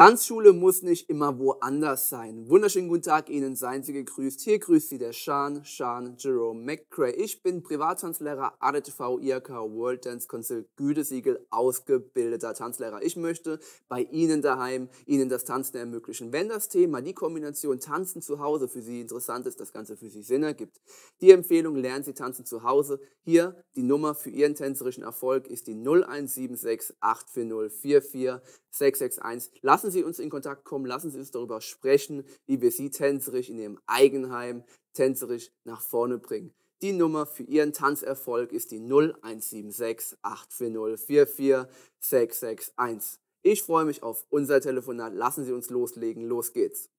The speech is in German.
Tanzschule muss nicht immer woanders sein. Wunderschönen guten Tag Ihnen, seien Sie gegrüßt. Hier grüßt Sie der Sean, Sean Jerome McCray. Ich bin Privattanzlehrer, ADTV, IAK, World Dance Council, Gütesiegel, ausgebildeter Tanzlehrer. Ich möchte bei Ihnen daheim Ihnen das Tanzen ermöglichen. Wenn das Thema, die Kombination Tanzen zu Hause für Sie interessant ist, das Ganze für Sie Sinn ergibt. Die Empfehlung, lernen Sie Tanzen zu Hause. Hier die Nummer für Ihren tänzerischen Erfolg ist die 0176 840 44 661. Lassen lassen Sie uns in Kontakt kommen, lassen Sie uns darüber sprechen, wie wir Sie tänzerisch in Ihrem Eigenheim tänzerisch nach vorne bringen. Die Nummer für Ihren Tanzerfolg ist die 0176 840 44661. Ich freue mich auf unser Telefonat. Lassen Sie uns loslegen. Los geht's.